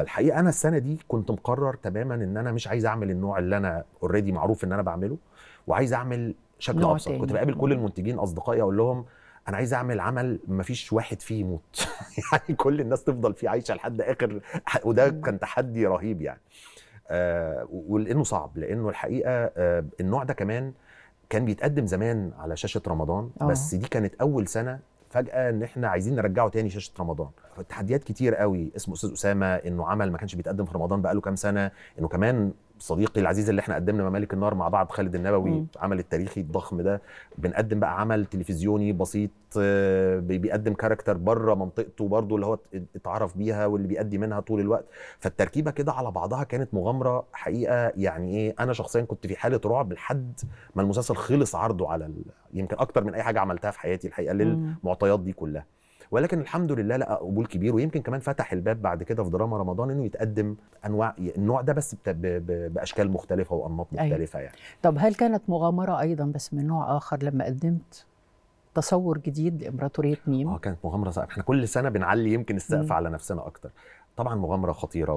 الحقيقه انا السنه دي كنت مقرر تماما ان انا مش عايز اعمل النوع اللي انا اوريدي معروف ان انا بعمله وعايز اعمل شكل ابسط كنت بقابل كل المنتجين اصدقائي اقول لهم انا عايز اعمل عمل ما فيش واحد فيه يموت يعني كل الناس تفضل فيه عايشه لحد اخر وده كان تحدي رهيب يعني آه ولانه صعب لانه الحقيقه آه النوع ده كمان كان بيتقدم زمان على شاشه رمضان أوه. بس دي كانت اول سنه فجاه ان احنا عايزين نرجعه تاني شاشه رمضان تحديات كتير قوي اسمه استاذ اسامه انه عمل ما كانش بيتقدم في رمضان بقاله كام سنه انه كمان صديقي العزيز اللي احنا قدمنا ممالك النار مع بعض خالد النبوي مم. عمل التاريخي الضخم ده بنقدم بقى عمل تلفزيوني بسيط آه، بيقدم كاركتر بره منطقته برضه اللي هو اتعرف بيها واللي بيأدي منها طول الوقت فالتركيبه كده على بعضها كانت مغامره حقيقه يعني ايه انا شخصيا كنت في حاله رعب لحد ما المسلسل خلص عرضه على ال... يمكن اكتر من اي حاجه عملتها في حياتي الحقيقه للمعطيات دي كلها ولكن الحمد لله لقى قبول كبير ويمكن كمان فتح الباب بعد كده في دراما رمضان انه يتقدم انواع النوع ده بس باشكال مختلفه وانماط أيوة. مختلفه أيه. يعني طب هل كانت مغامره ايضا بس من نوع اخر لما قدمت تصور جديد لامبراطوريه ميم اه كانت مغامره صعبة. احنا كل سنه بنعلي يمكن السقف على نفسنا اكتر طبعا مغامره خطيره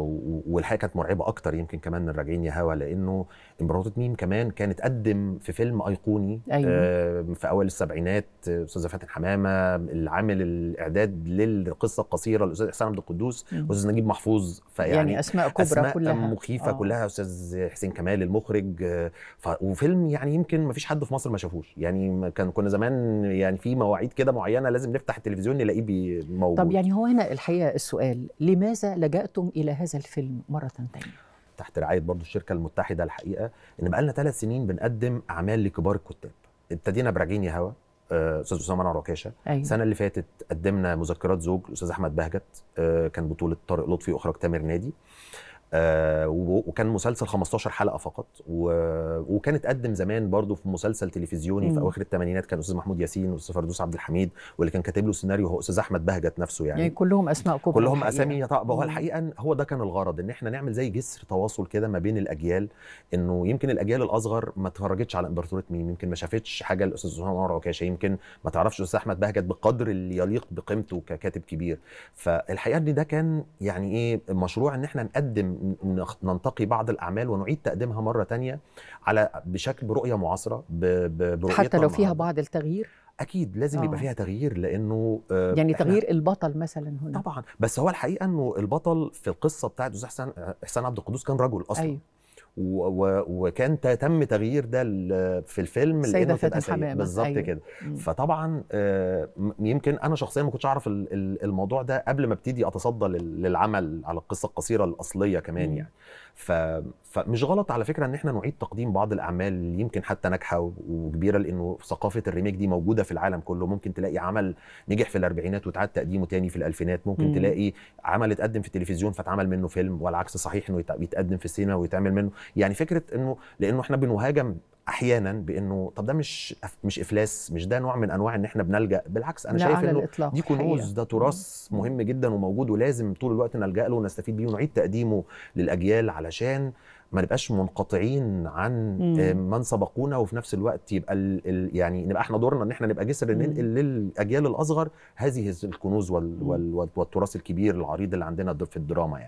والحقيقه كانت مرعبه اكتر يمكن كمان من راجعين يا هوا لانه امبراطورة ميم كمان كانت قدم في فيلم ايقوني أيوة. آه، في اوائل السبعينات آه، استاذه فاتن حمامه اللي عامل الاعداد للقصه القصيره الاستاذ احسان عبد القدوس واستاذ نجيب محفوظ فيعني يعني اسماء كبرى أسماء كلها مخيفه آه. كلها استاذ حسين كمال المخرج آه، ف... وفيلم يعني يمكن ما فيش حد في مصر ما شافوش يعني كان كنا زمان يعني في مواعيد كده معينه لازم نفتح التلفزيون نلاقيه موجود طب يعني هو هنا الحقيقه السؤال لماذا لجأتم إلى هذا الفيلم مرة ثانية؟ تحت رعاية برضو الشركة المتحدة الحقيقة إن بقالنا ثلاث سنين بنقدم أعمال لكبار الكتاب ابتدينا براجيني هوا آه، استاذ اسامه نعم انور عكاشه أيوة. السنه اللي فاتت قدمنا مذكرات زوج الاستاذ احمد بهجت آه، كان بطوله طارق لطفي واخراج تامر نادي آه وكان مسلسل 15 حلقه فقط وكان اتقدم زمان برضو في مسلسل تلفزيوني مم. في اواخر الثمانينات كان استاذ محمود ياسين والاستاذ فردوس عبد الحميد واللي كان كاتب له السيناريو هو استاذ احمد بهجت نفسه يعني, يعني كلهم اسماء كبرى كلهم الحقيقة. اسامي طب هو الحقيقه هو ده كان الغرض ان احنا نعمل زي جسر تواصل كده ما بين الاجيال انه يمكن الاجيال الاصغر ما اتفرجتش على امبراطوريه مين يمكن ما شافتش حاجه الاستاذ سهام عمر عكاشه يمكن ما تعرفش الاستاذ احمد بهجت بقدر اللي يليق بقيمته ككاتب كبير فالحقيقه ان ده كان يعني ايه مشروع ان احنا نقدم ننتقي بعض الاعمال ونعيد تقديمها مره تانية على بشكل برؤيه معاصره برؤيه حتى لو فيها بعض التغيير اكيد لازم يبقى آه. فيها تغيير لانه آه، يعني تغيير البطل مثلا هنا طبعا بس هو الحقيقه انه البطل في القصه بتاعت استاذ حسن احسان عبد القدوس كان رجل اصلا أيوه. وكان تم تغيير ده في الفيلم سيدة فاتن حمامة بالظبط أيوة. كده فطبعا آه، يمكن انا شخصيا ما كنتش اعرف الموضوع ده قبل ما ابتدي اتصدى للعمل على القصه القصيره الاصليه كمان يعني ف... فمش غلط على فكره ان احنا نعيد تقديم بعض الاعمال اللي يمكن حتى ناجحه وكبيره لانه ثقافه الريميك دي موجوده في العالم كله ممكن تلاقي عمل نجح في الاربعينات وتعاد تقديمه تاني في الالفينات ممكن مم. تلاقي عمل اتقدم في التلفزيون فاتعمل منه فيلم والعكس صحيح انه يتقدم في السينما ويتعمل منه يعني فكره انه لانه احنا بنهاجم احيانا بانه طب ده مش مش افلاس مش ده نوع من انواع ان احنا بنلجا بالعكس انا شايف انه الإطلاق. دي كنوز ده تراث مهم جدا وموجود ولازم طول الوقت نلجا له ونستفيد بيه ونعيد تقديمه للاجيال علشان ما نبقاش منقطعين عن مم. آه، من سبقونا وفي نفس الوقت يبقى الـ الـ يعني نبقى احنا دورنا ان احنا نبقى جسر ننقل للاجيال الاصغر هذه الكنوز والتراث الكبير العريض اللي عندنا في الدراما يعني